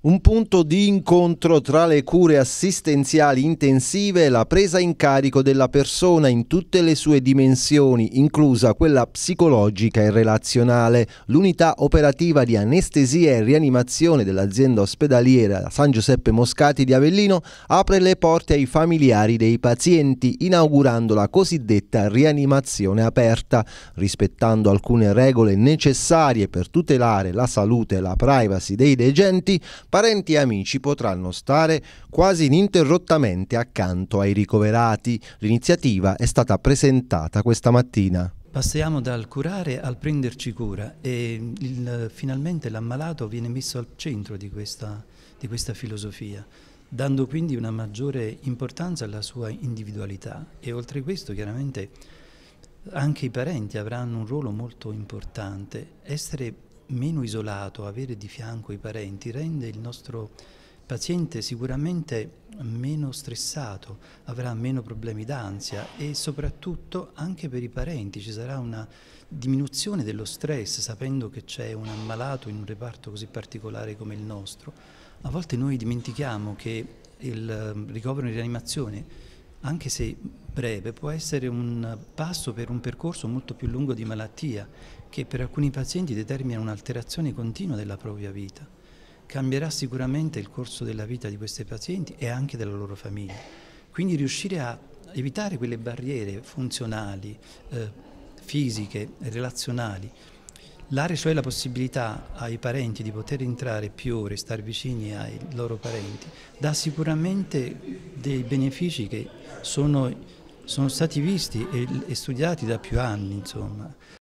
Un punto di incontro tra le cure assistenziali intensive e la presa in carico della persona in tutte le sue dimensioni, inclusa quella psicologica e relazionale. L'unità operativa di anestesia e rianimazione dell'azienda ospedaliera San Giuseppe Moscati di Avellino apre le porte ai familiari dei pazienti, inaugurando la cosiddetta rianimazione aperta, rispettando alcune regole necessarie per tutelare la salute e la privacy dei degenti parenti e amici potranno stare quasi ininterrottamente accanto ai ricoverati. L'iniziativa è stata presentata questa mattina. Passiamo dal curare al prenderci cura e il, finalmente l'ammalato viene messo al centro di questa, di questa filosofia, dando quindi una maggiore importanza alla sua individualità e oltre questo chiaramente anche i parenti avranno un ruolo molto importante. Essere meno isolato, avere di fianco i parenti rende il nostro paziente sicuramente meno stressato, avrà meno problemi d'ansia e soprattutto anche per i parenti ci sarà una diminuzione dello stress sapendo che c'è un ammalato in un reparto così particolare come il nostro. A volte noi dimentichiamo che il ehm, ricovero in rianimazione anche se breve, può essere un passo per un percorso molto più lungo di malattia che per alcuni pazienti determina un'alterazione continua della propria vita. Cambierà sicuramente il corso della vita di questi pazienti e anche della loro famiglia. Quindi riuscire a evitare quelle barriere funzionali, eh, fisiche, relazionali, dare cioè la possibilità ai parenti di poter entrare più ore, stare vicini ai loro parenti, dà sicuramente dei benefici che sono, sono stati visti e, e studiati da più anni. Insomma.